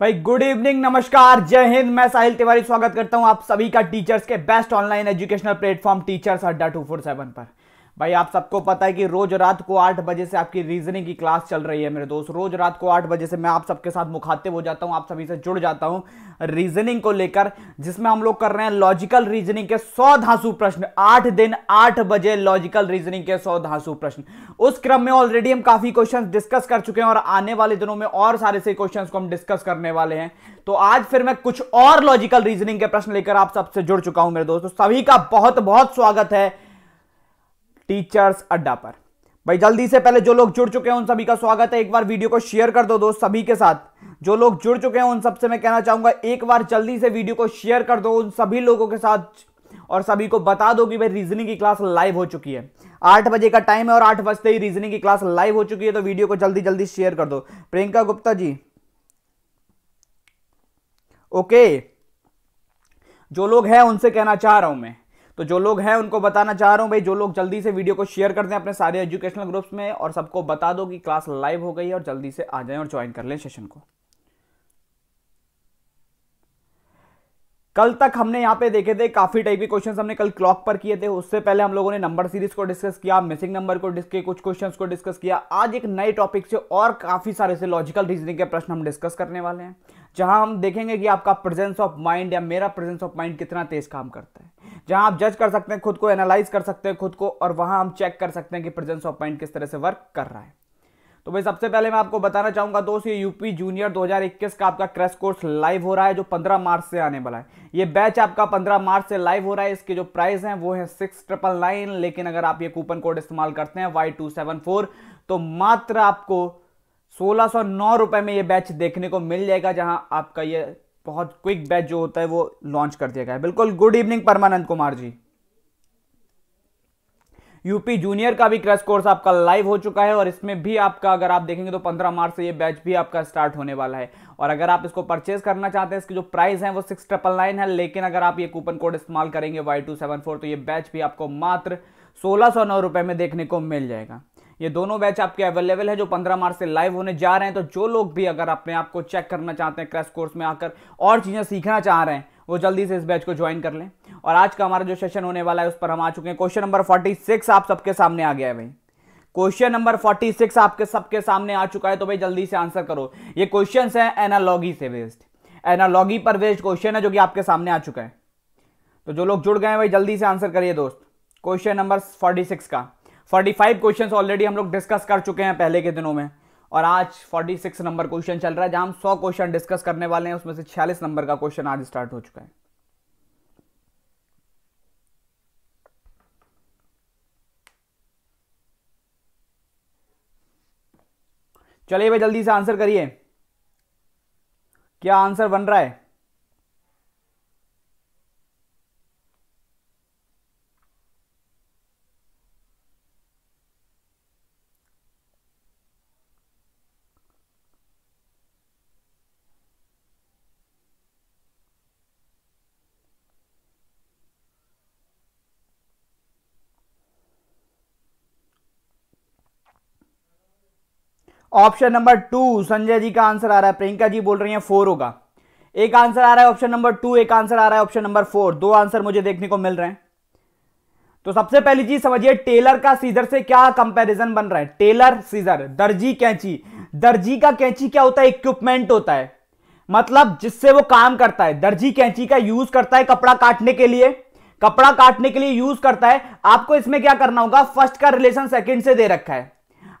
भाई good evening नमस्कार जय हिंद मैं साहिल तिवारी स्वागत करता हूं आप सभी का टीचर्स के best online educational platform teachers Adda two four seven पर भाई आप सबको पता है कि रोज रात को आठ बजे से आपकी रीजनिंग की क्लास चल रही है मेरे दोस्त रोज रात को आठ बजे से मैं आप सबके साथ मुखातिब हो जाता हूँ आप सभी से जुड़ जाता हूँ रीजनिंग को लेकर जिसमें हम लोग कर रहे हैं लॉजिकल रीजनिंग के सौ धांसू प्रश्न आठ दिन आठ बजे लॉजिकल रीजनिंग के सौ धांसू प्रश्न उस क्रम में ऑलरेडी हम काफी क्वेश्चन डिस्कस कर चुके हैं और आने वाले दिनों में और सारे से क्वेश्चन को हम डिस्कस करने वाले हैं तो आज फिर मैं कुछ और लॉजिकल रीजनिंग के प्रश्न लेकर आप सबसे जुड़ चुका हूं मेरे दोस्तों सभी का बहुत बहुत स्वागत है टीचर्स अड्डा पर भाई जल्दी से पहले जो लोग जुड़ चुके हैं उन सभी का स्वागत है एक बार वीडियो को शेयर कर दो दोस्त सभी के साथ जो लोग जुड़ चुके हैं उन सबसे मैं कहना चाहूंगा एक बार जल्दी से वीडियो को शेयर कर दो उन सभी लोगों के साथ और सभी को बता दो कि भाई रीजनिंग की क्लास लाइव हो चुकी है आठ बजे का टाइम है और आठ बजते ही रीजनिंग की क्लास लाइव हो चुकी है तो वीडियो को जल्दी जल्दी शेयर कर दो प्रियंका गुप्ता जी ओके जो लोग हैं उनसे कहना चाह रहा हूं मैं तो जो लोग हैं उनको बताना चाह रहा हूँ भाई जो लोग जल्दी से वीडियो को शेयर कर दें अपने सारे एजुकेशनल ग्रुप्स में और सबको बता दो कि क्लास लाइव हो गई है और जल्दी से आ जाएं और ज्वाइन कर लें सेशन को कल तक हमने यहाँ पे देखे थे काफी टाइप के क्वेश्चन हमने कल क्लॉक पर किए थे उससे पहले हम लोगों ने नंबर सीरीज को डिस्कस किया मिसिंग नंबर को डिस्क कुछ क्वेश्चन को डिस्कस किया आज एक नए टॉपिक से और काफी सारे से लॉजिकल रीजनिंग के प्रश्न हम डिस्कस करने वाले हैं जहां हम देखेंगे कि आपका प्रेजेंस ऑफ माइंड या मेरा प्रेजेंस ऑफ माइंड कितना तेज काम करता है जहां आप जज कर सकते हैं खुद को एनालाइज कर सकते हैं खुद को और वहां हम चेक कर सकते हैं कि प्रेजेंस ऑफ माइंड किस तरह से वर्क कर रहा है तो भाई सबसे पहले मैं आपको बताना चाहूंगा दोस्त ये यूपी जूनियर 2021 का आपका क्रैश कोर्स लाइव हो रहा है जो 15 मार्च से आने वाला है ये बैच आपका 15 मार्च से लाइव हो रहा है इसके जो प्राइस हैं वो है सिक्स ट्रिपल नाइन लेकिन अगर आप ये कूपन कोड इस्तेमाल करते हैं वाई टू सेवन फोर तो मात्र आपको सोलह सौ नौ रुपए में ये बैच देखने को मिल जाएगा जहां आपका ये बहुत क्विक बैच जो होता है वो लॉन्च कर दिया गया है बिल्कुल good evening Parmanand Kumar ji UP junior का भी क्रैश कोर्स आपका लाइव हो चुका है और इसमें भी आपका अगर आप देखेंगे तो 15 मार्च से ये बैच भी आपका स्टार्ट होने वाला है और अगर आप इसको परचेज करना चाहते हैं इसकी जो प्राइस है वो सिक्स ट्रिपल नाइन है लेकिन अगर आप ये कूपन कोड इस्तेमाल करेंगे वाई टू सेवन फोर तो ये बैच भी आपको मात्र सोलह सौ नौ रुपए में देखने को मिल जाएगा ये दोनों बैच आपके अवेलेबल है जो 15 मार्च से लाइव होने जा रहे हैं तो जो लोग भी अगर अपने आप को चेक करना चाहते हैं क्रैश कोर्स में आकर और चीज़ें सीखना चाह रहे हैं वो जल्दी से इस बैच को ज्वाइन कर लें और आज का हमारा जो सेशन होने वाला है उस पर हम आ चुके हैं क्वेश्चन नंबर फोर्टी सिक्स आप सबके सामने आ गया है भाई क्वेश्चन नंबर फोर्टी सिक्स आपके सबके सामने आ चुका है तो भाई जल्दी से आंसर करो ये क्वेश्चन है एनालॉगी से बेस्ड एनालॉगी पर बेस्ड क्वेश्चन है जो कि आपके सामने आ चुका है तो जो लोग जुड़ गए हैं भाई जल्दी से आंसर करिए दोस्त क्वेश्चन नंबर फोर्टी सिक्स का फोर्टी फाइव क्वेश्चन ऑलरेडी हम लोग डिस्कस कर चुके हैं पहले के दिनों में और आज फोर्टी सिक्स नंबर क्वेश्चन चल रहा है जहां हम सौ क्वेश्चन डिस्कस करने वाले हैं उसमें से छियालीस नंबर का क्वेश्चन आज स्टार्ट हो चुका है चलिए भाई जल्दी से आंसर करिए क्या आंसर बन रहा है option number two Sanjay ji का आंसर आ रहा है प्रियंका जी बोल रही हैं फोर होगा एक आंसर आ रहा है ऑप्शन नंबर टू एक आंसर आ रहा है ऑप्शन नंबर फोर दो आंसर मुझे देखने को मिल रहे हैं तो सबसे पहली चीज समझिए टेलर का सीजर से क्या कंपैरिजन बन रहा है टेलर सीजर दर्जी कैंची दर्जी का कैंची क्या होता है इक्विपमेंट होता है मतलब जिससे वो काम करता है दर्जी कैंची का यूज करता है कपड़ा काटने के लिए कपड़ा काटने के लिए यूज करता है आपको इसमें क्या करना होगा फर्स्ट का रिलेशन सेकेंड से दे रखा है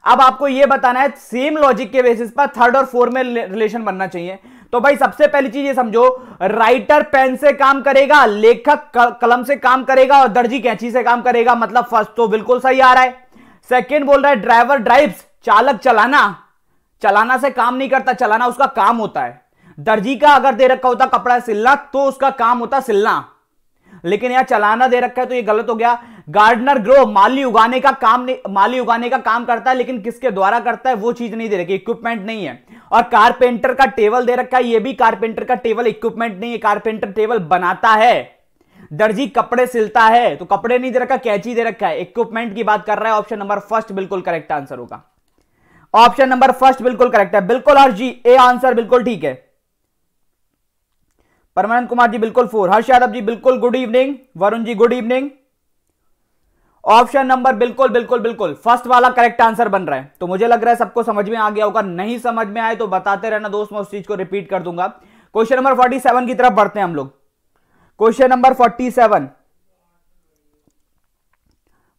अब आपको यह बताना है सेम लॉजिक के बेसिस पर थर्ड और फोर्थ में रिलेशन बनना चाहिए तो भाई सबसे पहली चीज ये समझो राइटर पेन से काम करेगा लेखक कलम से काम करेगा और दर्जी कैंची से काम करेगा मतलब फर्स्ट तो बिल्कुल सही आ रहा है सेकेंड बोल रहा है ड्राइवर ड्राइव्स चालक चलाना चलाना से काम नहीं करता चलाना उसका काम होता है दर्जी का अगर दे रखा होता कपड़ा सिलना तो उसका काम होता सिलना लेकिन यहाँ चलाना दे रखा है तो ये गलत हो गया गार्डनर ग्रो माली उगाने का काम नहीं माली उगाने का काम करता है लेकिन किसके द्वारा करता है वो चीज नहीं दे रखी इक्विपमेंट नहीं है और कारपेंटर का टेबल दे रखा है ये भी कारपेंटर का टेबल इक्विपमेंट नहीं है कारपेंटर टेबल बनाता है दर्जी कपड़े सिलता है तो कपड़े नहीं दे रखा कैची दे रखा है इक्विपमेंट की बात कर रहा है ऑप्शन नंबर फर्स्ट बिल्कुल करेक्ट आंसर होगा ऑप्शन नंबर फर्स्ट बिल्कुल करेक्ट है बिल्कुल और जी ए आंसर बिल्कुल ठीक है परमानंद कुमार जी बिल्कुल फोर हर्ष यादव जी बिल्कुल good evening Varun ji good evening option number बिल्कुल बिल्कुल बिल्कुल फर्स्ट वाला करेक्ट आंसर बन रहा है तो मुझे लग रहा है सबको समझ में आ गया होगा नहीं समझ में आए तो बताते रहना दोस्त मैं उस चीज को रिपीट कर दूंगा क्वेश्चन नंबर फोर्टी सेवन की तरफ बढ़ते हैं हम लोग क्वेश्चन नंबर फोर्टी सेवन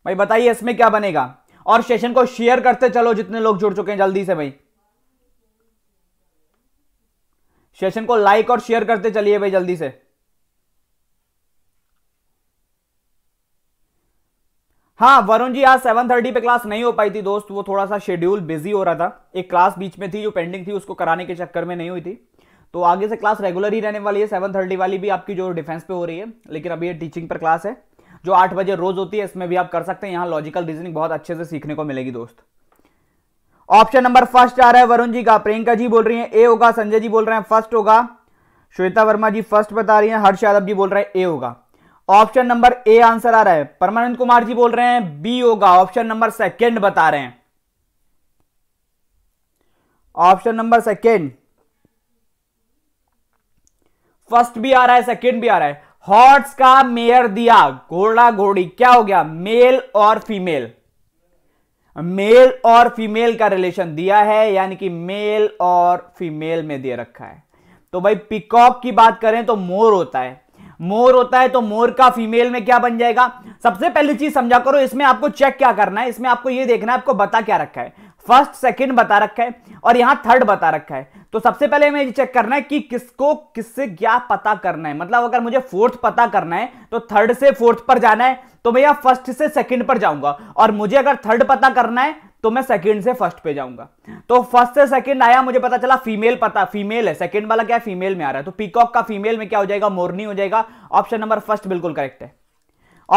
भाई बताइए इसमें क्या बनेगा और सेशन को शेयर करते चलो जितने लोग जुड़ चुके हैं जल्दी से भाई सेशन को लाइक और शेयर करते चलिए भाई जल्दी से हाँ वरुण जी आज सेवन थर्टी पे क्लास नहीं हो पाई थी दोस्त वो थोड़ा सा शेड्यूल बिजी हो रहा था एक क्लास बीच में थी जो पेंडिंग थी उसको कराने के चक्कर में नहीं हुई थी तो आगे से क्लास रेगुलर ही रहने वाली है सेवन थर्टी वाली भी आपकी जो डिफेंस पे हो रही है लेकिन अभी ये टीचिंग पर क्लास है जो आठ बजे रोज होती है इसमें भी आप कर सकते हैं यहाँ लॉजिकल रीजनिंग बहुत अच्छे से सीखने को मिलेगी दोस्त ऑप्शन नंबर फर्स्ट आ रहा है वरुण जी का प्रियंका जी बोल रही है ए होगा संजय जी बोल रहे हैं फर्स्ट होगा श्वेता वर्मा जी फर्स्ट बता रही हैं हर्ष यादव जी बोल रहे हैं ए होगा ऑप्शन नंबर ए आंसर आ रहा है परमानंद कुमार जी बोल रहे हैं बी होगा ऑप्शन नंबर सेकेंड बता रहे हैं ऑप्शन नंबर सेकेंड फर्स्ट भी आ रहा है सेकेंड भी आ रहा है हॉर्ट्स का मेयर दिया घोड़ा घोड़ी क्या हो गया मेल और फीमेल मेल और फीमेल का रिलेशन दिया है यानी कि मेल और फीमेल में दे रखा है तो भाई पिकॉक की बात करें तो मोर होता है मोर होता है तो मोर का फीमेल में क्या बन जाएगा सबसे पहली चीज समझा करो इसमें आपको चेक क्या करना है इसमें आपको यह देखना है आपको बता क्या रखा है फर्स्ट सेकंड बता रखा है और यहां थर्ड बता रखा है तो सबसे पहले हमें चेक करना है कि किसको किससे क्या पता करना है मतलब अगर मुझे फोर्थ पता करना है तो थर्ड से फोर्थ पर जाना है तो मैं यहां फर्स्ट से सेकंड पर जाऊंगा और मुझे अगर थर्ड पता करना है तो मैं सेकंड से फर्स्ट पे जाऊंगा तो फर्स्ट से सेकंड आया मुझे पता चला फीमेल पता फीमेल है सेकंड वाला क्या फीमेल में आ रहा है तो पीकॉक का फीमेल में क्या हो जाएगा मोरनी हो जाएगा ऑप्शन नंबर फर्स्ट बिल्कुल करेक्ट है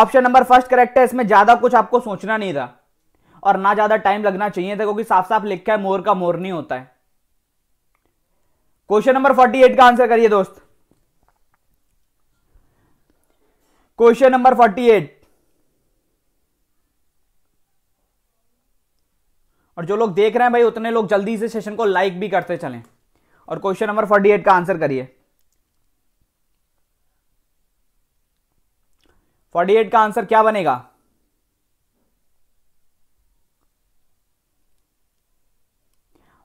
ऑप्शन नंबर फर्स्ट करेक्ट है इसमें ज्यादा कुछ आपको सोचना नहीं था और ना ज़्यादा टाइम लगना चाहिए था क्योंकि साफ साफ लिखा है मोर का मोर नहीं होता है क्वेश्चन नंबर फोर्टी एट का आंसर करिए दोस्त क्वेश्चन नंबर फोर्टी एट और जो लोग देख रहे हैं भाई उतने लोग जल्दी से सेशन को लाइक भी करते चलें और क्वेश्चन नंबर फोर्टी एट का आंसर करिए फोर्टी एट का आंसर क्या बनेगा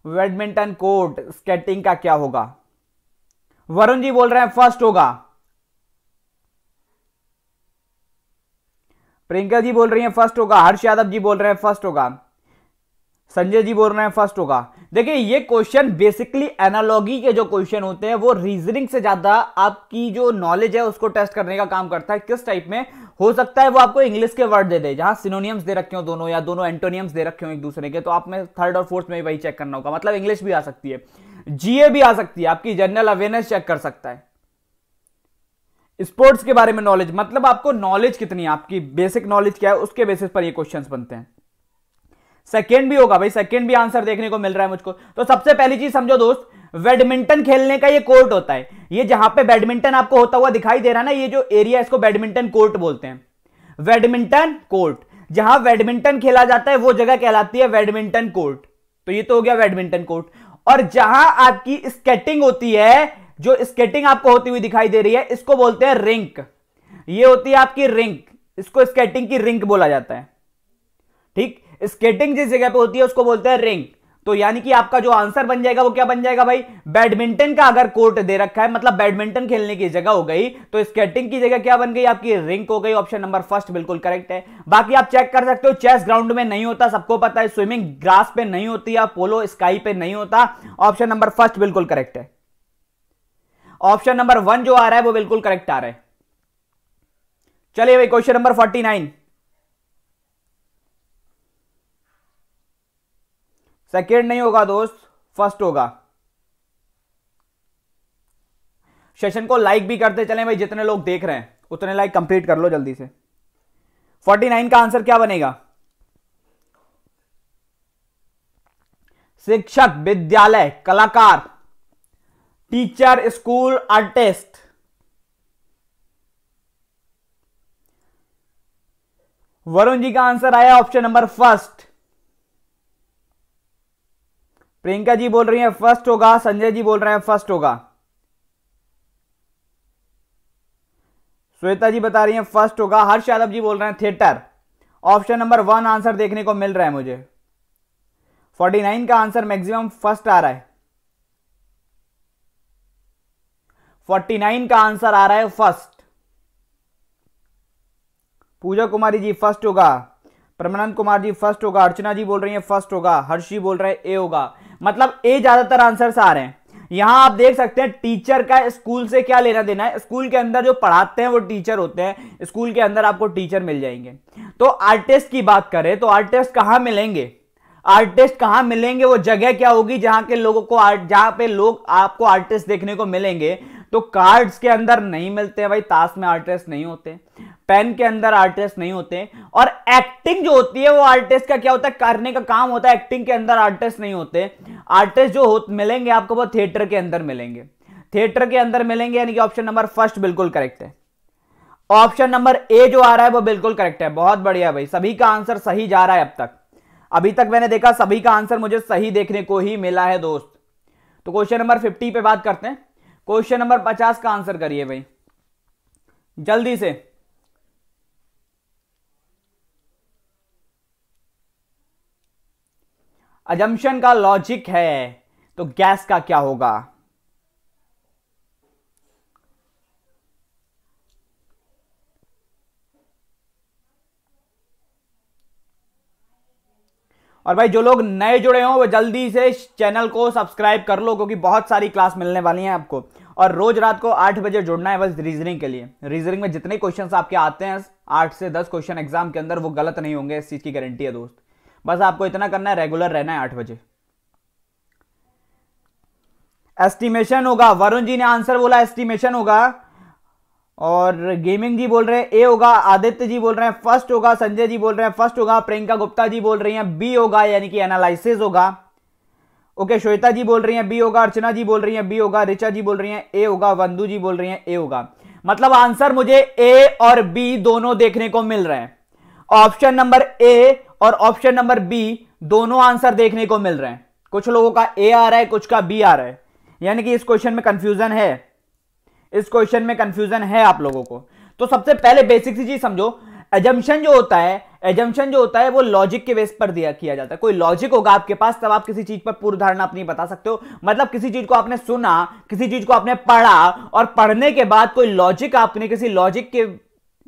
बैडमिंटन कोर्ट स्केटिंग का क्या होगा वरुण जी बोल रहे हैं फर्स्ट होगा प्रियंका जी बोल रही हैं फर्स्ट होगा हर्ष यादव जी बोल रहे हैं फर्स्ट होगा संजय जी बोल रहे हैं फर्स्ट होगा देखिए ये क्वेश्चन बेसिकली एनालॉगी के जो क्वेश्चन होते हैं वो रीजनिंग से ज्यादा आपकी जो नॉलेज है उसको टेस्ट करने का काम करता है किस टाइप में हो सकता है वो आपको इंग्लिश के वर्ड दे दे जहां सिनोनियम्स दे रखे हो दोनों या दोनों एंटोनियम्स दे रखे हो एक दूसरे के तो आप में थर्ड और फोर्थ में वही चेक करना होगा मतलब इंग्लिश भी आ सकती है जीए भी आ सकती है आपकी जनरल अवेयरनेस चेक कर सकता है स्पोर्ट्स के बारे में नॉलेज मतलब आपको नॉलेज कितनी है आपकी बेसिक नॉलेज क्या है उसके बेसिस पर ये क्वेश्चंस बनते हैं सेकेंड भी होगा भाई सेकेंड भी आंसर देखने को मिल रहा है मुझको तो सबसे पहली चीज समझो दोस्त बैडमिंटन खेलने का ये कोर्ट होता है ये जहां पे बैडमिंटन आपको होता हुआ दिखाई दे रहा है ना ये जो एरिया इसको बैडमिंटन कोर्ट बोलते हैं बैडमिंटन कोर्ट जहां बैडमिंटन खेला जाता है वो जगह कहलाती है बैडमिंटन कोर्ट तो ये तो हो गया बैडमिंटन कोर्ट और जहां आपकी स्केटिंग होती है जो स्केटिंग आपको होती हुई दिखाई दे रही है इसको बोलते हैं रिंक ये होती है आपकी रिंक इसको स्केटिंग की रिंक बोला जाता है ठीक स्केटिंग जिस जगह पे होती है उसको बोलते हैं रिंग तो यानी कि आपका जो आंसर बन जाएगा वो क्या बन जाएगा भाई बैडमिंटन का अगर कोर्ट दे रखा है मतलब बैडमिंटन खेलने की जगह हो गई तो स्केटिंग की जगह क्या बन गई आपकी रिंक हो गई ऑप्शन नंबर फर्स्ट बिल्कुल करेक्ट है बाकी आप चेक कर सकते हो चेस ग्राउंड में नहीं होता सबको पता है स्विमिंग ग्रास पे नहीं होती या पोलो स्काई पे नहीं होता ऑप्शन नंबर फर्स्ट बिल्कुल करेक्ट है ऑप्शन नंबर वन जो आ रहा है वो बिल्कुल करेक्ट आ रहा है चलिए भाई question number forty nine second नहीं होगा दोस्त फर्स्ट होगा सेशन को लाइक भी करते चले भाई जितने लोग देख रहे हैं उतने लाइक कंप्लीट कर लो जल्दी से 49 का आंसर क्या बनेगा शिक्षक विद्यालय कलाकार teacher school artist Varun ji का आंसर आया option number first Priyanka ji बोल रही हैं फर्स्ट होगा संजय जी बोल रहे हैं फर्स्ट होगा श्वेता जी बता रही हैं फर्स्ट होगा हर्ष यादव जी बोल रहे हैं theatre option number one answer देखने को मिल रहा है मुझे 49 का आंसर मैक्सिमम फर्स्ट आ रहा है 49 का आंसर आ रहा है फर्स्ट पूजा कुमारी जी फर्स्ट होगा परमानंद कुमार जी फर्स्ट होगा अर्चना जी बोल रही हैं फर्स्ट होगा हर्ष जी बोल रहे हैं ए होगा मतलब ए ज्यादातर आंसर्स आ रहे हैं यहां आप देख सकते हैं टीचर का स्कूल से क्या लेना देना है स्कूल के अंदर जो पढ़ाते हैं वो टीचर होते हैं स्कूल के अंदर आपको टीचर मिल जाएंगे तो आर्टिस्ट की बात करें तो आर्टिस्ट कहां मिलेंगे आर्टिस्ट कहां मिलेंगे वो जगह क्या होगी जहां के लोगों को आर्ट जहां पे लोग आपको आर्टिस्ट देखने को मिलेंगे तो कार्ड्स के अंदर नहीं मिलते हैं भाई ताश में आर्टिस्ट नहीं होते पेन के अंदर आर्टिस्ट नहीं होते और एक्टिंग जो होती है वो आर्टिस्ट का क्या होता है करने का काम होता है एक्टिंग के अंदर आर्टिस्ट नहीं होते आर्टिस्ट जो मिलेंगे आपको वो थिएटर के अंदर मिलेंगे थिएटर के अंदर मिलेंगे यानी कि ऑप्शन नंबर फर्स्ट बिल्कुल करेक्ट है ऑप्शन नंबर ए जो आ रहा है वो बिल्कुल करेक्ट है बहुत बढ़िया भाई सभी का आंसर सही जा रहा है अब तक अभी तक मैंने देखा सभी का आंसर मुझे सही देखने को ही मिला है दोस्त तो क्वेश्चन नंबर फिफ्टी पे बात करते हैं क्वेश्चन नंबर पचास का आंसर करिए भाई जल्दी से अजम्पन का लॉजिक है तो गैस का क्या होगा और भाई जो लोग नए जुड़े हों वो जल्दी से चैनल को सब्सक्राइब कर लो क्योंकि बहुत सारी क्लास मिलने वाली हैं आपको और रोज रात को आठ बजे जुड़ना है बस रीजनिंग के लिए रीजनिंग में जितने क्वेश्चन आपके आते हैं आठ से दस क्वेश्चन एग्जाम के अंदर वो गलत नहीं होंगे इस चीज़ की गारंटी है दोस्त बस आपको इतना करना है रेगुलर रहना है आठ बजे एस्टिमेशन होगा वरुण जी ने आंसर बोला एस्टिमेशन होगा और गेमिंग जी बोल रहे हैं ए होगा आदित्य जी बोल रहे हैं फर्स्ट होगा संजय जी बोल रहे हैं फर्स्ट होगा प्रियंका गुप्ता जी बोल रही हैं बी होगा यानी कि एनालिसिस होगा ओके श्वेता जी बोल रही हैं बी होगा अर्चना जी बोल रही हैं बी होगा ऋचा जी बोल रही हैं ए होगा वंधु जी बोल रही हैं ए होगा मतलब आंसर मुझे ए और बी दोनों देखने को मिल रहे हैं ऑप्शन नंबर ए और ऑप्शन नंबर बी दोनों आंसर देखने को मिल रहे हैं कुछ लोगों का ए आ रहा है कुछ का बी आ रहा है यानी कि इस क्वेश्चन में कंफ्यूजन है इस क्वेश्चन में कंफ्यूजन है आप लोगों को तो सबसे पहले बेसिक सी चीज समझो एजम्पन जो होता है एजम्पन जो होता है वो लॉजिक के बेस पर दिया किया जाता है कोई लॉजिक होगा आपके पास तब आप किसी चीज पर पूर्व धारणा अपनी बता सकते हो मतलब किसी चीज को आपने सुना किसी चीज को आपने पढ़ा और पढ़ने के बाद कोई लॉजिक आपने किसी लॉजिक के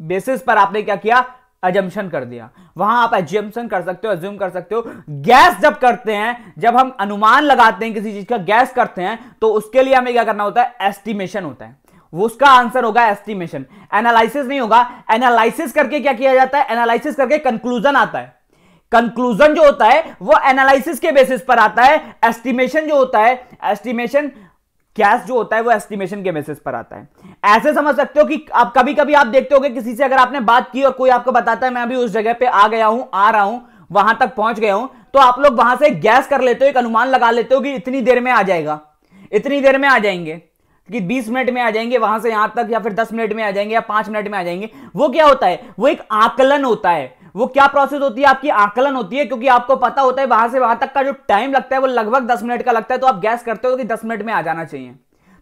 बेसिस पर आपने क्या किया एजम्पन कर दिया वहां आप एजम्पन कर सकते हो एज्यूम कर सकते हो गैस जब करते हैं जब हम अनुमान लगाते हैं किसी चीज का गैस करते हैं तो उसके लिए हमें क्या करना होता है एस्टिमेशन होता है वो उसका आंसर होगा एस्टिमेशन एनालिसिस नहीं होगा एनालिसिस करके क्या किया जाता है एनालिसिस करके कंक्लूजन आता है कंक्लूजन जो होता है वो एनालिसिस के बेसिस पर आता है एस्टिमेशन जो होता है एस्टिमेशन कैश जो होता है वो एस्टिमेशन के बेसिस पर आता है ऐसे समझ सकते हो कि आप कभी कभी आप देखते हो किसी से अगर आपने बात की और कोई आपको बताता है मैं अभी उस जगह पे आ गया हूं आ रहा हूं वहां तक पहुंच गया हूं तो आप लोग वहां से गैस कर लेते हो एक अनुमान लगा लेते हो कि इतनी देर में आ जाएगा इतनी देर में आ जाएंगे कि 20 मिनट में आ जाएंगे वहां से यहां तक या फिर 10 मिनट में आ जाएंगे या 5 मिनट में आ जाएंगे वो क्या होता है वो एक आकलन होता है वो क्या प्रोसेस होती है आपकी आकलन होती है क्योंकि आपको पता होता है वहां से वहां तक का जो टाइम लगता है वो लगभग दस मिनट का लगता है तो आप गैस करते हो कि दस मिनट में आ जाना चाहिए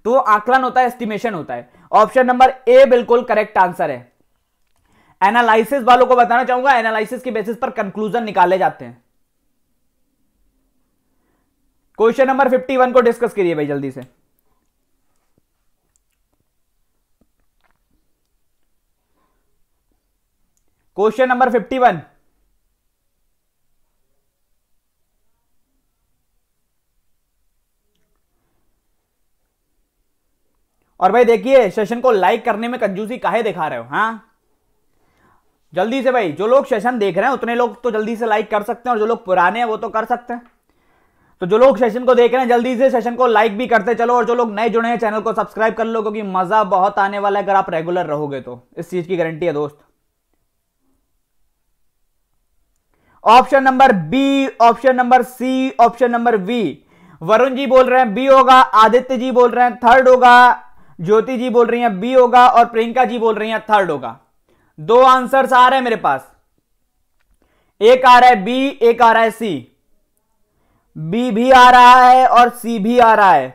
तो आकलन होता है एस्टिमेशन होता है ऑप्शन नंबर ए बिल्कुल करेक्ट आंसर है एनालिसिस वालों को बताना चाहूंगा एनालिसिस के बेसिस पर कंक्लूजन निकाले जाते हैं क्वेश्चन नंबर 51 को डिस्कस करिए भाई जल्दी से क्वेश्चन नंबर फिफ्टी वन और भाई देखिए सेशन को लाइक करने में कंजूसी काहे दिखा रहे हो हाँ जल्दी से भाई जो लोग सेशन देख रहे हैं उतने लोग तो जल्दी से लाइक कर सकते हैं और जो लोग पुराने हैं वो तो कर सकते हैं तो जो लोग सेशन को देख रहे हैं जल्दी से सेशन को लाइक भी करते चलो और जो लोग नए जुड़े हैं चैनल को सब्सक्राइब कर लो क्योंकि मज़ा बहुत आने वाला है अगर आप रेगुलर रहोगे तो इस चीज़ की गारंटी है दोस्त option number B option number C option number V Varun ji बोल रहे हैं बी होगा आदित्य जी बोल रहे हैं थर्ड होगा ज्योति जी बोल रही हैं बी होगा और प्रियंका जी बोल रही हैं थर्ड होगा दो आंसर्स आ रहे हैं मेरे पास एक आ रहा है बी एक आ रहा है सी बी भी आ रहा है और सी भी आ रहा है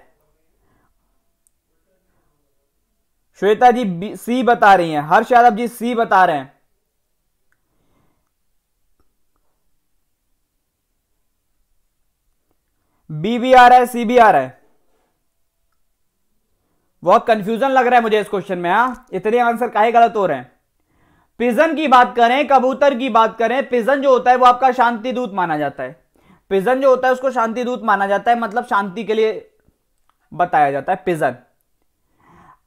श्वेता जी सी बता रही हैं हर्ष यादव जी सी बता रहे हैं बी भी आ रहा है सी भी आ रहा है बहुत कंफ्यूजन लग रहा है मुझे इस क्वेश्चन में हा इतने आंसर काहे गलत हो रहे हैं पिजन की बात करें कबूतर की बात करें पिजन जो होता है वो आपका शांति दूत माना जाता है पिजन जो होता है उसको शांति दूत माना जाता है मतलब शांति के लिए बताया जाता है पिजन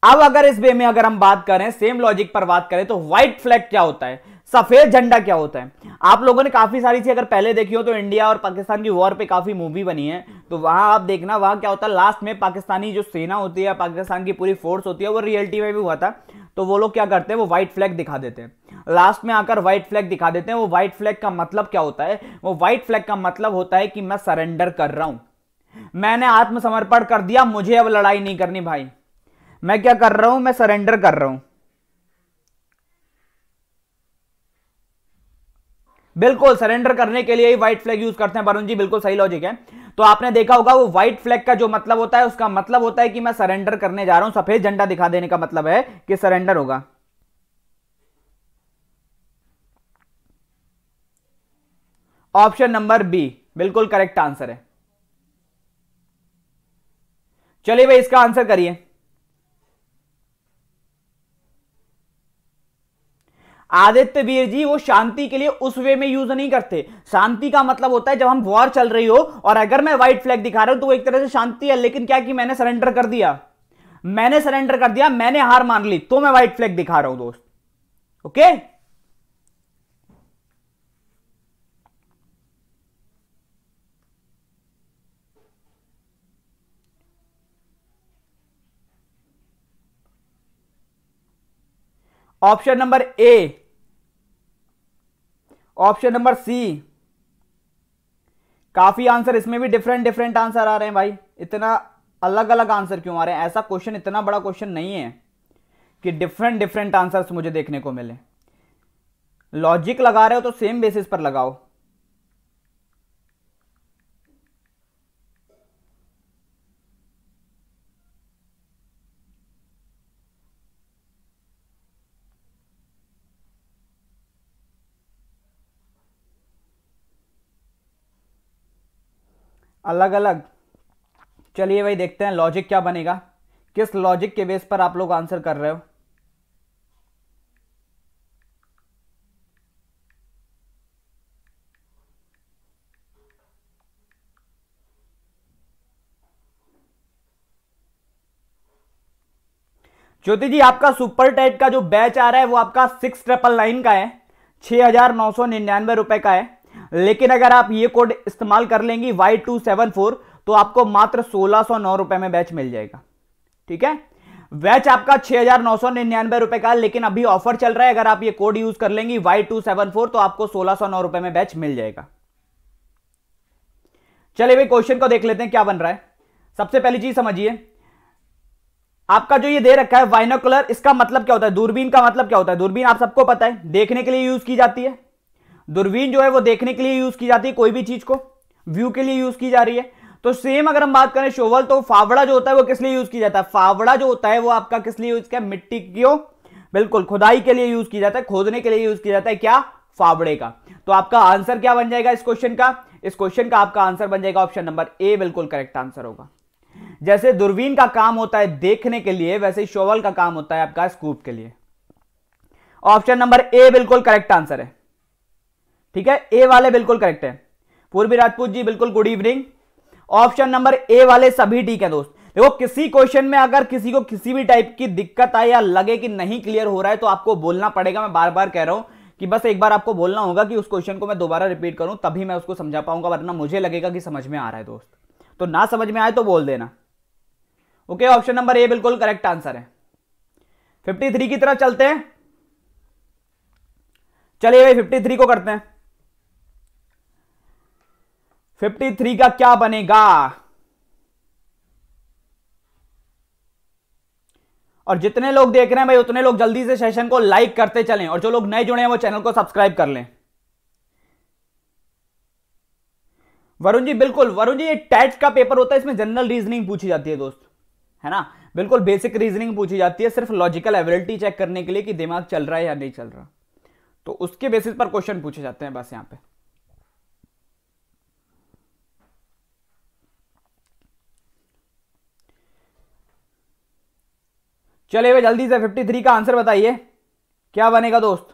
अब अगर इस वे में अगर हम बात करें सेम लॉजिक पर बात करें तो व्हाइट फ्लैग क्या होता है सफेद झंडा क्या होता है आप लोगों ने काफी सारी चीज अगर पहले देखी हो तो इंडिया और पाकिस्तान की वॉर पे काफी मूवी बनी है तो वहां आप देखना वहां क्या होता है लास्ट में पाकिस्तानी जो सेना होती है पाकिस्तान की पूरी फोर्स होती है वो रियलिटी में भी हुआ था तो वो लोग क्या करते हैं वो व्हाइट फ्लैग दिखा देते हैं लास्ट में आकर व्हाइट फ्लैग दिखा देते हैं वो व्हाइट फ्लैग का मतलब क्या होता है वो व्हाइट फ्लैग का मतलब होता है कि मैं सरेंडर कर रहा हूं मैंने आत्मसमर्पण कर दिया मुझे अब लड़ाई नहीं करनी भाई मैं क्या कर रहा हूं मैं सरेंडर कर रहा हूं बिल्कुल सरेंडर करने के लिए ही व्हाइट फ्लैग यूज करते हैं वरुण जी बिल्कुल सही लॉजिक है तो आपने देखा होगा वो व्हाइट फ्लैग का जो मतलब होता है उसका मतलब होता है कि मैं सरेंडर करने जा रहा हूं सफेद झंडा दिखा देने का मतलब है कि सरेंडर होगा ऑप्शन नंबर बी बिल्कुल करेक्ट आंसर है चलिए भाई इसका आंसर करिए आदित्य वीर जी वो शांति के लिए उस वे में यूज नहीं करते शांति का मतलब होता है जब हम वॉर चल रही हो और अगर मैं व्हाइट फ्लैग दिखा रहा हूं तो वो एक तरह से शांति है लेकिन क्या कि मैंने सरेंडर कर दिया मैंने सरेंडर कर दिया मैंने हार मान ली तो मैं व्हाइट फ्लैग दिखा रहा हूं दोस्त okay option number A option number C काफ़ी आंसर इसमें भी डिफरेंट डिफरेंट आंसर आ रहे हैं भाई इतना अलग अलग आंसर क्यों आ रहे हैं ऐसा क्वेश्चन इतना बड़ा क्वेश्चन नहीं है कि डिफरेंट डिफरेंट आंसर्स मुझे देखने को मिले लॉजिक लगा रहे हो तो सेम बेसिस पर लगाओ अलग अलग चलिए भाई देखते हैं लॉजिक क्या बनेगा किस लॉजिक के बेस पर आप लोग आंसर कर रहे हो ज्योति जी आपका सुपर टेट का जो बैच आ रहा है वो आपका सिक्स ट्रिपल नाइन का है छह हजार नौ सौ निन्यानवे रुपए का है लेकिन अगर आप ये कोड इस्तेमाल कर लेंगी वाई टू सेवन फोर तो आपको मात्र सोलह सौ नौ रुपए में बैच मिल जाएगा ठीक है बैच आपका छह हजार नौ सौ निन्यानवे रुपए का लेकिन अभी ऑफर चल रहा है अगर आप ये कोड यूज कर लेंगी वाई टू सेवन फोर तो आपको सोलह सौ नौ रुपए में बैच मिल जाएगा चलिए भाई क्वेश्चन को देख लेते हैं क्या बन रहा है सबसे पहली चीज समझिए आपका जो ये दे रखा है वाइनोकुलर इसका मतलब क्या होता है दूरबीन का मतलब क्या होता है दूरबीन आप सबको पता है देखने के लिए यूज की जाती है दूरबीन जो है वो देखने के लिए यूज की जाती है कोई भी चीज को व्यू के लिए यूज की जा रही है तो सेम अगर हम बात करें शोवल तो फावड़ा जो होता है वो किस लिए यूज किया जाता है फावड़ा जो होता है वो आपका किस लिए यूज किया मिट्टी क्यों बिल्कुल खुदाई के लिए यूज किया जाता है खोदने के लिए यूज किया जाता है क्या फावड़े का तो आपका आंसर क्या बन जाएगा इस क्वेश्चन का इस क्वेश्चन का आपका आंसर बन जाएगा ऑप्शन नंबर ए बिल्कुल करेक्ट आंसर होगा जैसे दूरबीन का काम होता है देखने के लिए वैसे शोवल का काम होता है आपका स्कूप के लिए ऑप्शन नंबर ए बिल्कुल करेक्ट आंसर है ठीक है ए वाले बिल्कुल करेक्ट है पूर्वी राजपूत जी बिल्कुल good evening option number A वाले सभी ठीक है दोस्त देखो किसी क्वेश्चन में अगर किसी को किसी भी टाइप की दिक्कत आए या लगे कि नहीं क्लियर हो रहा है तो आपको बोलना पड़ेगा मैं बार बार कह रहा हूं कि बस एक बार आपको बोलना होगा कि उस क्वेश्चन को मैं दोबारा रिपीट करूं तभी मैं उसको समझा पाऊंगा वरना मुझे लगेगा कि समझ में आ रहा है दोस्त तो ना समझ में आए तो बोल देना ओके ऑप्शन नंबर ए बिल्कुल करेक्ट आंसर है फिफ्टी की तरफ चलते हैं चलिए भाई फिफ्टी को करते हैं 53 का क्या बनेगा और जितने लोग देख रहे हैं भाई उतने लोग जल्दी से सेशन को लाइक करते चलें और जो लोग नए जुड़े हैं वो चैनल को सब्सक्राइब कर लें वरुण जी बिल्कुल वरुण जी ये टैट का पेपर होता है इसमें जनरल रीजनिंग पूछी जाती है दोस्त है ना बिल्कुल बेसिक रीजनिंग पूछी जाती है सिर्फ लॉजिकल एबिलिटी चेक करने के लिए कि दिमाग चल रहा है या नहीं चल रहा तो उसके बेसिस पर क्वेश्चन पूछे जाते हैं बस यहां पर चले हुए जल्दी से फिफ्टी थ्री का आंसर बताइए क्या बनेगा दोस्त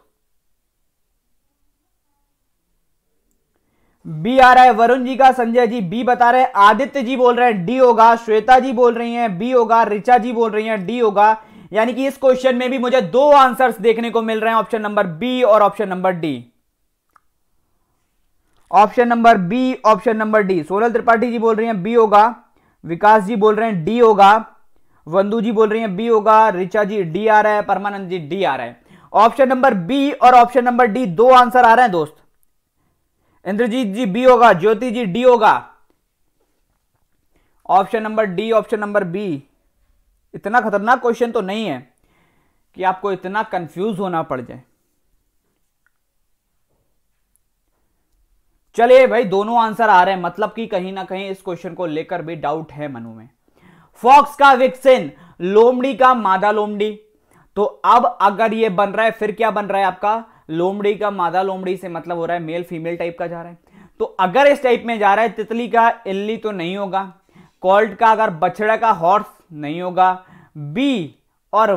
बी आ रहा है वरुण जी का संजय जी बी बता रहे हैं आदित्य जी बोल रहे हैं डी होगा श्वेता जी बोल रही हैं बी होगा रिचा जी बोल रही हैं डी होगा यानी कि इस क्वेश्चन में भी मुझे दो आंसर्स देखने को मिल रहे हैं ऑप्शन नंबर बी और option number D option number B option number D Sonal Tripathi ji बोल रही हैं बी होगा विकास जी बोल रहे हैं डी होगा वंदू जी बोल रही हैं बी होगा रिचा जी डी आ रहा है परमानंद जी डी आ रहा है ऑप्शन नंबर बी और ऑप्शन नंबर डी दो आंसर आ रहे हैं दोस्त इंद्रजीत जी बी होगा ज्योति जी डी होगा option number D option number B इतना खतरनाक क्वेश्चन तो नहीं है कि आपको इतना कंफ्यूज होना पड़ जाए चलिए भाई दोनों आंसर आ रहे हैं मतलब कि कहीं ना कहीं इस क्वेश्चन को लेकर भी डाउट है मनु में फॉक्स का विक्सिन लोमड़ी का मादा लोमड़ी तो अब अगर ये बन रहा है फिर क्या बन रहा है आपका लोमड़ी का मादा लोमड़ी से मतलब हो रहा है मेल फीमेल टाइप का जा रहा है तो अगर इस टाइप में जा रहा है तितली का इल्ली तो नहीं होगा कॉल्ट का अगर बछड़ा का हॉर्स नहीं होगा बी और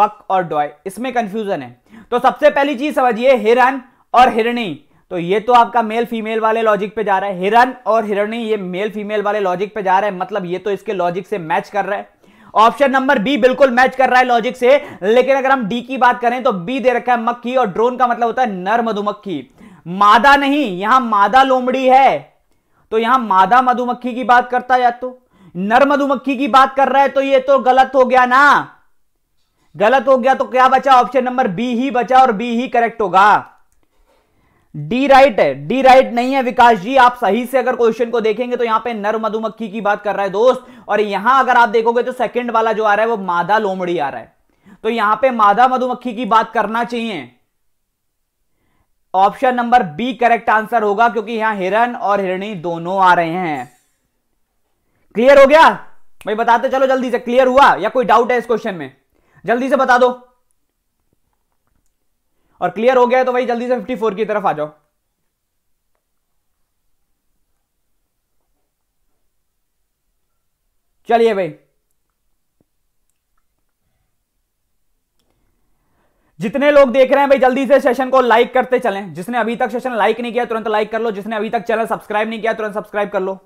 वक और डॉय इसमें कंफ्यूजन है तो सबसे पहली चीज समझिए हिरन और हिरणी तो ये तो आपका मेल फीमेल वाले लॉजिक पे जा रहा है हिरन और हिरणी ये मेल फीमेल वाले लॉजिक पे जा रहा है मतलब ये तो इसके लॉजिक से मैच कर रहा है ऑप्शन नंबर बी बिल्कुल मैच कर रहा है लॉजिक से लेकिन अगर हम डी की बात करें तो बी दे रखा है मक्खी और ड्रोन का मतलब होता है नर मधुमक्खी मादा नहीं यहां मादा लोमड़ी है तो यहां मादा मधुमक्खी की बात करता या तो नर मधुमक्खी की बात कर रहा है तो ये तो गलत हो गया ना गलत हो गया तो क्या बचा ऑप्शन नंबर बी ही बचा और बी ही करेक्ट होगा डी राइट है डी राइट नहीं है विकास जी आप सही से अगर क्वेश्चन को देखेंगे तो यहां पे नर मधुमक्खी की बात कर रहा है दोस्त और यहां अगर आप देखोगे तो सेकंड वाला जो आ रहा है वो मादा लोमड़ी आ रहा है तो यहां पे मादा मधुमक्खी की बात करना चाहिए option number B correct answer होगा क्योंकि यहां हिरन और हिरणी दोनों आ रहे हैं क्लियर हो गया भाई बताते चलो जल्दी से क्लियर हुआ या कोई डाउट है इस क्वेश्चन में जल्दी से बता दो और क्लियर हो गया है तो भाई जल्दी से 54 की तरफ आ जाओ चलिए भाई जितने लोग देख रहे हैं भाई जल्दी से सेशन को लाइक करते चलें जिसने अभी तक सेशन लाइक नहीं किया तुरंत लाइक कर लो जिसने अभी तक चैनल सब्सक्राइब नहीं किया तुरंत सब्सक्राइब कर लो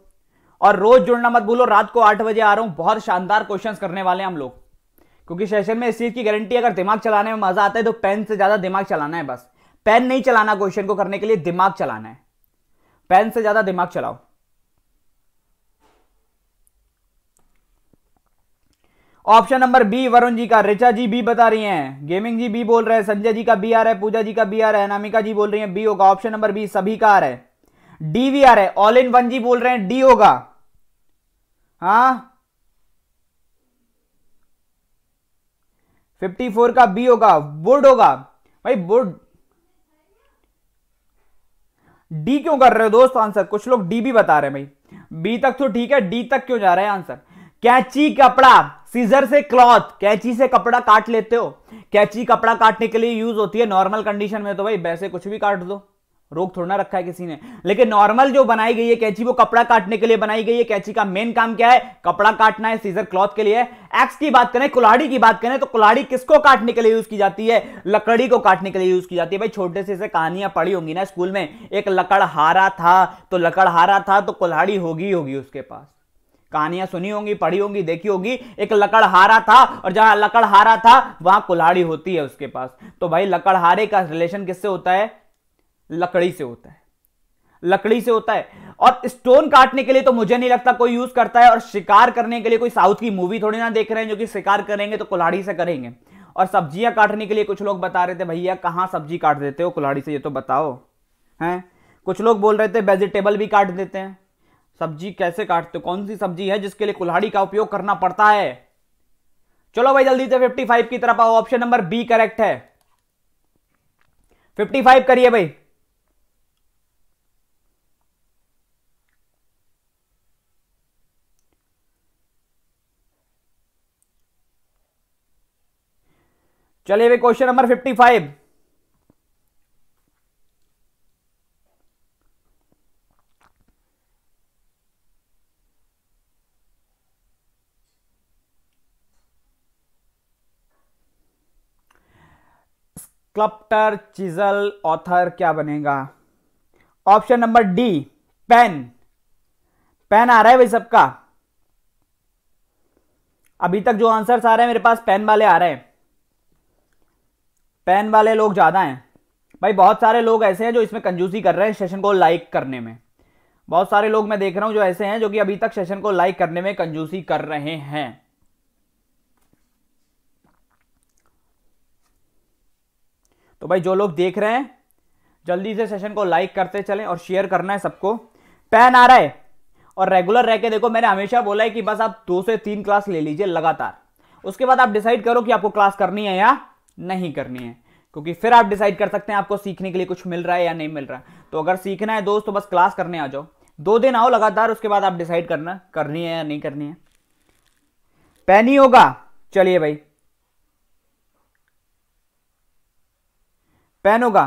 और रोज जुड़ना मत भूलो रात को आठ बजे आ रहा हूं बहुत शानदार क्वेश्चंस करने वाले हैं हम लोग क्योंकि सेशन में इस चीज़ की गारंटी अगर दिमाग चलाने में मज़ा आता है तो पेन से ज़्यादा दिमाग चलाना है बस पेन नहीं चलाना क्वेश्चन को करने के लिए दिमाग चलाना है पेन से ज़्यादा दिमाग चलाओ option number B Varun ji का रिचा जी बी बता रही हैं गेमिंग जी बी बोल रहे हैं संजय जी का बी आ रहा है पूजा जी का बी आ रहा है नामिका जी बोल रही हैं बी होगा ऑप्शन नंबर बी सभी का आ रहा है डी भी आ रहा है ऑल इन वन जी बोल रहे हैं डी होगा हाँ फिफ्टी फोर का बी होगा वुड होगा भाई वुड डी क्यों कर रहे हो दोस्त आंसर कुछ लोग डी भी बता रहे हैं भाई बी तक तो ठीक है डी तक क्यों जा रहा है आंसर कैची कपड़ा सीजर से क्लॉथ कैची से कपड़ा काट लेते हो कैची कपड़ा काटने के लिए यूज होती है नॉर्मल कंडीशन में तो भाई वैसे कुछ भी काट दो रोक थोड़ा ना रखा है किसी ने लेकिन नॉर्मल जो बनाई गई है कैची वो कपड़ा काटने के लिए बनाई गई है कैची का मेन काम क्या है कपड़ा काटना है सीजर क्लॉथ के लिए एक्स की बात करें कुलाड़ी की बात करें तो कुलाड़ी किसको काटने के लिए यूज की जाती है लकड़ी को काटने के लिए यूज की जाती है भाई छोटे से कहानियां पढ़ी होंगी ना स्कूल में एक लकड़हारा था तो लकड़हारा था तो कुल्हाड़ी होगी होगी उसके पास कहानियां सुनी होंगी पढ़ी होंगी देखी होगी एक लकड़हारा था और जहां लकड़हारा था वहां कुल्हाड़ी होती है उसके पास तो भाई लकड़हारे का रिलेशन किससे होता है लकड़ी से होता है लकड़ी से होता है और स्टोन काटने के लिए तो मुझे नहीं लगता कोई यूज करता है और शिकार करने के लिए कोई साउथ की मूवी थोड़ी ना देख रहे हैं जो कि शिकार करेंगे तो कुल्हाड़ी से करेंगे और सब्जियां काटने के लिए कुछ लोग बता रहे थे भैया कहाँ सब्जी काट देते हो कुल्हाड़ी से ये तो बताओ हैं कुछ लोग बोल रहे थे वेजिटेबल भी काट देते हैं सब्जी कैसे काटते हो कौन सी सब्जी है जिसके लिए कुल्हाड़ी का उपयोग करना पड़ता है चलो भाई जल्दी से 55 की तरफ आओ ऑप्शन नंबर बी करेक्ट है 55 करिए भाई चलिए question number fifty five sculptor chisel author क्या बनेगा option number D pen pen आ रहा है भाई सबका अभी तक जो आंसर्स आ रहे हैं मेरे पास पेन वाले आ रहे हैं पेन वाले लोग ज़्यादा हैं भाई बहुत सारे लोग ऐसे हैं जो इसमें कंजूसी कर रहे हैं सेशन को लाइक करने में बहुत सारे लोग मैं देख रहा हूँ जो ऐसे हैं जो कि अभी तक सेशन को लाइक करने में कंजूसी कर रहे हैं तो भाई जो लोग देख रहे हैं जल्दी से सेशन को लाइक करते चलें और शेयर करना है सबको पैन आ रहा है और रेगुलर रह के देखो मैंने हमेशा बोला है कि बस आप दो से तीन क्लास ले लीजिए लगातार उसके बाद आप डिसाइड करो कि आपको क्लास करनी है या नहीं करनी है क्योंकि फिर आप डिसाइड कर सकते हैं आपको सीखने के लिए कुछ मिल रहा है या नहीं मिल रहा है तो अगर सीखना है दोस्त तो बस क्लास करने आ जाओ दो दिन आओ लगातार उसके बाद आप डिसाइड करना करनी है या नहीं करनी है पैनी होगा चलिए भाई पैन होगा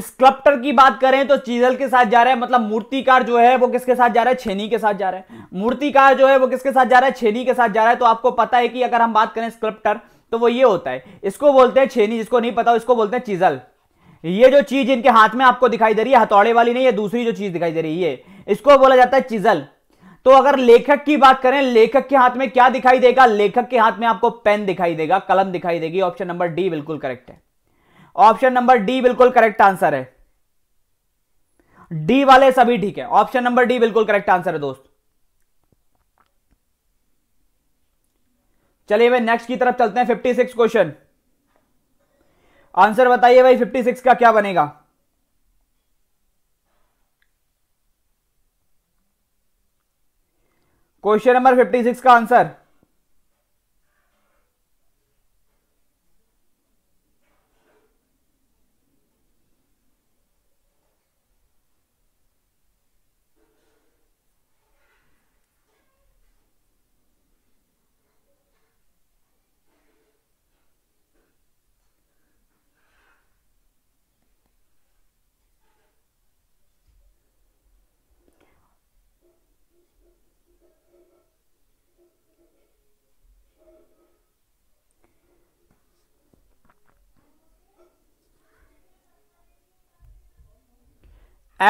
स्कल्प्टर की बात करें तो चीजल के साथ जा रहा है मतलब मूर्तिकार जो है वो किसके साथ जा रहा है छेनी के साथ जा रहा है मूर्तिकार जो है वो किसके साथ जा रहा है छेनी के साथ जा रहा है तो आपको पता है कि अगर हम बात करें स्कल्प्टर तो वो ये होता है इसको बोलते हैं छेनी जिसको नहीं पता इसको बोलते हैं चीजल ये जो चीज इनके हाथ में आपको दिखाई दे रही है हथौड़े वाली नहीं है दूसरी जो चीज दिखाई दे रही है इसको बोला जाता है चिजल तो अगर लेखक की बात करें लेखक के हाथ में क्या दिखाई देगा लेखक के हाथ में आपको पेन दिखाई देगा कलम दिखाई देगी ऑप्शन नंबर डी बिल्कुल करेक्ट है ऑप्शन नंबर डी बिल्कुल करेक्ट आंसर है डी वाले सभी ठीक है ऑप्शन नंबर डी बिल्कुल करेक्ट आंसर है दोस्त चलिए भाई नेक्स्ट की तरफ चलते हैं फिफ्टी सिक्स क्वेश्चन आंसर बताइए भाई फिफ्टी सिक्स का क्या बनेगा क्वेश्चन नंबर फिफ्टी सिक्स का answer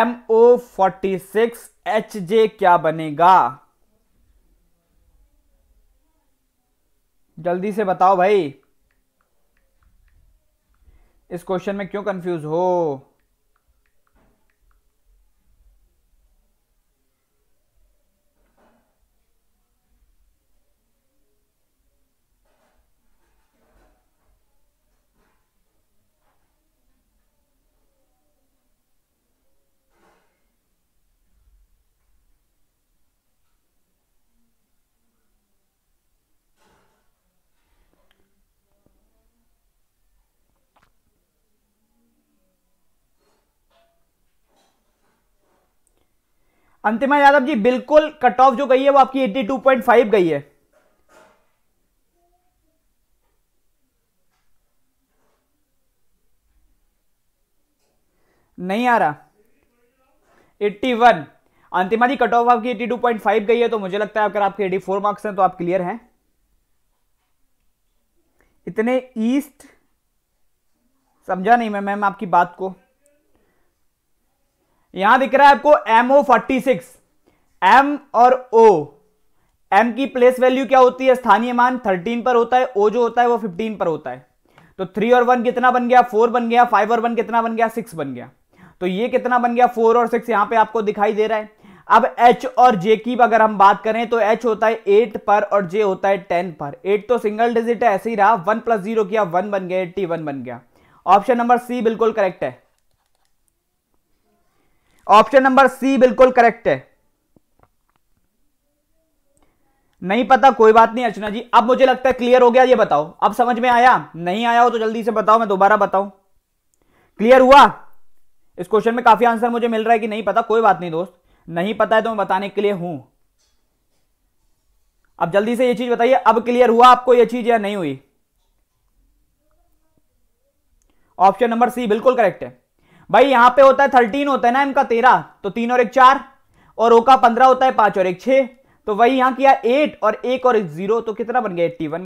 M O forty six H J क्या बनेगा जल्दी से बताओ भाई इस क्वेश्चन में क्यों कंफ्यूज हो अंतिमा यादव जी बिल्कुल कट ऑफ जो गई है वो आपकी 82.5 गई है नहीं आ रहा 81 अंतिमा जी कट ऑफ आपकी 82.5 गई है तो मुझे लगता है अगर आपके 84 मार्क्स हैं तो आप क्लियर हैं इतने ईस्ट समझा नहीं मैं मैम आपकी बात को यहां दिख रहा है आपको M O forty six M और ओ एम की प्लेस वैल्यू क्या होती है स्थानीय मान थर्टीन पर होता है ओ जो होता है वो फिफ्टीन पर होता है तो थ्री और वन कितना बन गया फोर बन गया फाइव और वन कितना बन गया सिक्स बन गया तो ये कितना बन गया फोर और सिक्स यहां पे आपको दिखाई दे रहा है अब एच और जे की अगर हम बात करें तो एच होता है एट पर और जे होता है टेन पर एट तो सिंगल डिजिट है ऐसे ही रहा वन प्लस जीरो किया वन बन गया एट्टी वन बन गया ऑप्शन नंबर सी बिल्कुल करेक्ट है ऑप्शन नंबर सी बिल्कुल करेक्ट है नहीं पता कोई बात नहीं अर्चना जी अब मुझे लगता है क्लियर हो गया ये बताओ अब समझ में आया नहीं आया हो तो जल्दी से बताओ मैं दोबारा बताऊं क्लियर हुआ इस क्वेश्चन में काफी आंसर मुझे मिल रहा है कि नहीं पता कोई बात नहीं दोस्त नहीं पता है तो मैं बताने के लिए हूं अब जल्दी से ये चीज बताइए अब क्लियर हुआ आपको यह चीज या नहीं हुई ऑप्शन नंबर सी बिल्कुल करेक्ट है भाई यहां पे होता है थर्टीन होता है ना एम का तेरह तो तीन और एक चार और ओ का पंद्रह होता है पांच और एक छह तो वही यहां किया एट और एक और एक जीरो तो कितना बन गया एट्टी वन